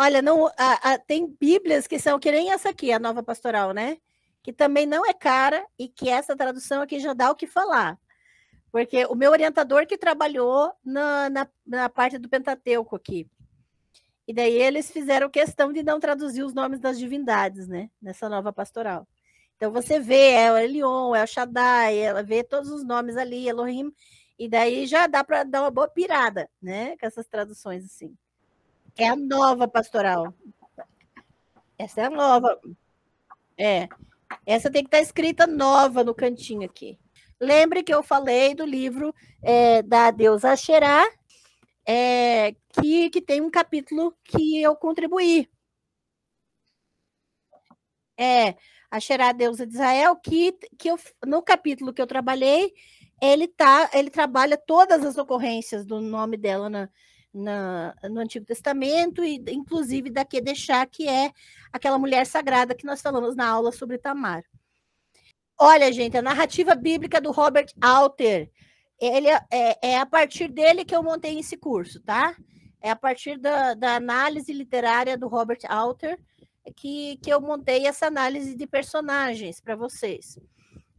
Olha, não, a, a, tem Bíblias que são que nem essa aqui, a Nova Pastoral, né? Que também não é cara e que essa tradução aqui já dá o que falar. Porque o meu orientador que trabalhou na, na, na parte do Pentateuco aqui. E daí eles fizeram questão de não traduzir os nomes das divindades, né? Nessa nova pastoral. Então você vê, é o Elion, é o Shaddai, ela é, vê todos os nomes ali, Elohim, e daí já dá para dar uma boa pirada, né? Com essas traduções assim. É a nova pastoral. Essa é a nova. É. Essa tem que estar tá escrita nova no cantinho aqui. Lembre que eu falei do livro é, da Deusa Xerá, é, que, que tem um capítulo que eu contribuí. É, a Xerá, deusa de Israel, que, que eu, no capítulo que eu trabalhei, ele, tá, ele trabalha todas as ocorrências do nome dela na, na, no Antigo Testamento, e inclusive da que deixar, que é aquela mulher sagrada que nós falamos na aula sobre Tamar. Olha, gente, a narrativa bíblica do Robert Alter. Ele, é, é, é a partir dele que eu montei esse curso, tá? É a partir da, da análise literária do Robert Alter que, que eu montei essa análise de personagens para vocês.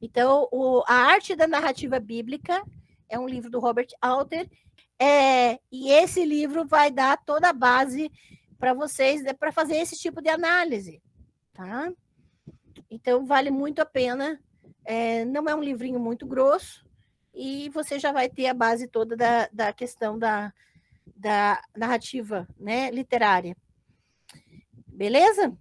Então, o, A Arte da Narrativa Bíblica é um livro do Robert Alter é, e esse livro vai dar toda a base para vocês né, para fazer esse tipo de análise, tá? Então vale muito a pena. É, não é um livrinho muito grosso e você já vai ter a base toda da, da questão da, da narrativa, né, literária. Beleza?